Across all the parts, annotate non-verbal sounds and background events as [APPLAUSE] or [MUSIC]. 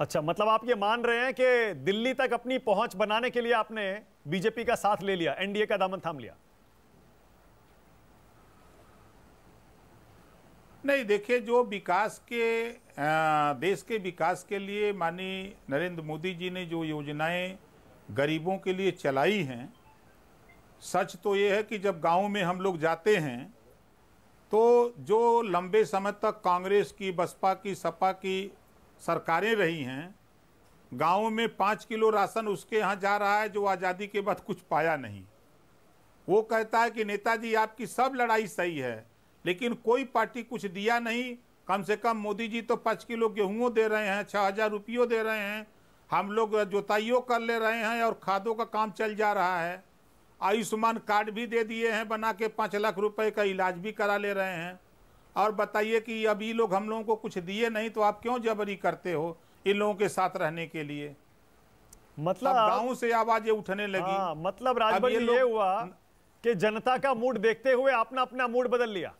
अच्छा मतलब आप ये मान रहे हैं कि दिल्ली तक अपनी पहुंच बनाने के लिए आपने बीजेपी का साथ ले लिया एनडीए का दामन थाम लिया नहीं देखिए जो विकास के देश के विकास के लिए माननीय नरेंद्र मोदी जी ने जो योजनाएं गरीबों के लिए चलाई हैं सच तो ये है कि जब गांव में हम लोग जाते हैं तो जो लंबे समय तक कांग्रेस की बसपा की सपा की सरकारें रही हैं गाँव में पाँच किलो राशन उसके यहाँ जा रहा है जो आज़ादी के बाद कुछ पाया नहीं वो कहता है कि नेताजी आपकी सब लड़ाई सही है लेकिन कोई पार्टी कुछ दिया नहीं कम से कम मोदी जी तो पाँच किलो गेहूँ दे रहे हैं छः हज़ार रुपयों दे रहे हैं हम लोग जोताइयों कर ले रहे हैं और खादों का काम चल जा रहा है आयुष्मान कार्ड भी दे दिए हैं बना के पाँच लाख रुपए का इलाज भी करा ले रहे हैं और बताइए कि अब ये लोग हम लोगों को कुछ दिए नहीं तो आप क्यों जबरी करते हो इन लोगों के साथ रहने के लिए मतलब गांव से आवाजें उठने लगी आ, हाँ, मतलब राजभर ये, ये हुआ कि जनता का मूड देखते हुए आपने अपना मूड बदल लिया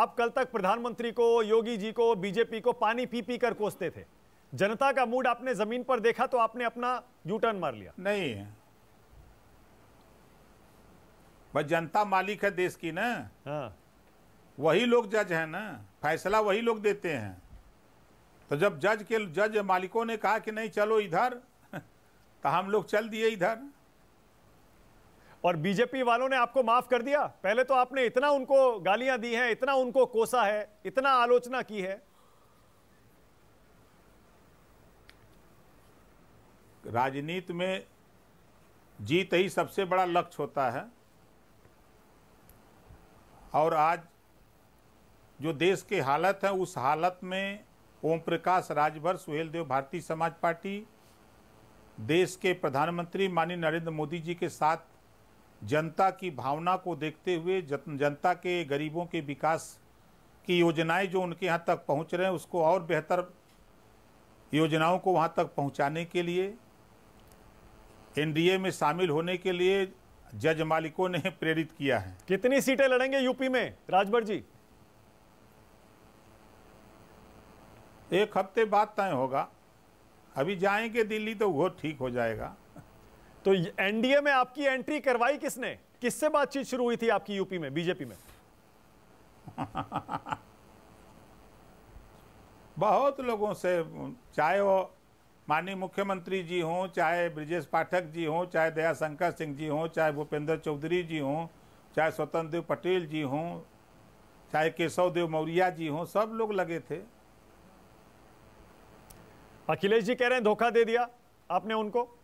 आप कल तक प्रधानमंत्री को योगी जी को बीजेपी को पानी पी पी कर कोसते थे जनता का मूड आपने जमीन पर देखा तो आपने अपना यू टर्न मार लिया नहीं बस जनता मालिक है देश की ना हाँ। वही लोग जज हैं ना फैसला वही लोग देते हैं तो जब जज के जज मालिकों ने कहा कि नहीं चलो इधर [LAUGHS] तो हम लोग चल दिए इधर और बीजेपी वालों ने आपको माफ कर दिया पहले तो आपने इतना उनको गालियां दी हैं इतना उनको कोसा है इतना आलोचना की है राजनीति में जीत ही सबसे बड़ा लक्ष्य होता है और आज जो देश के हालत है उस हालत में ओम प्रकाश राजभर सुहेलदेव भारतीय समाज पार्टी देश के प्रधानमंत्री माननीय नरेंद्र मोदी जी के साथ जनता की भावना को देखते हुए जनता के गरीबों के विकास की योजनाएं जो उनके यहाँ तक पहुँच रहे हैं उसको और बेहतर योजनाओं को वहाँ तक पहुँचाने के लिए एनडीए में शामिल होने के लिए जज मालिकों ने [LAUGHS] प्रेरित किया है कितनी सीटें लड़ेंगे यूपी में राजभर जी एक हफ्ते बाद तय होगा अभी जाएंगे दिल्ली तो वो ठीक हो जाएगा तो एनडीए में आपकी एंट्री करवाई किसने किससे बातचीत शुरू हुई थी आपकी यूपी में बीजेपी में [LAUGHS] बहुत लोगों से चाहे वो माननीय मुख्यमंत्री जी हों चाहे ब्रिजेश पाठक जी हों चाहे दयाशंकर सिंह जी हों चाहे भूपेंद्र चौधरी जी हों चाहे स्वतंत्र देव पटेल जी हों चाहे केशव देव मौर्या जी हों सब लोग लगे थे अखिलेश जी कह रहे हैं धोखा दे दिया आपने उनको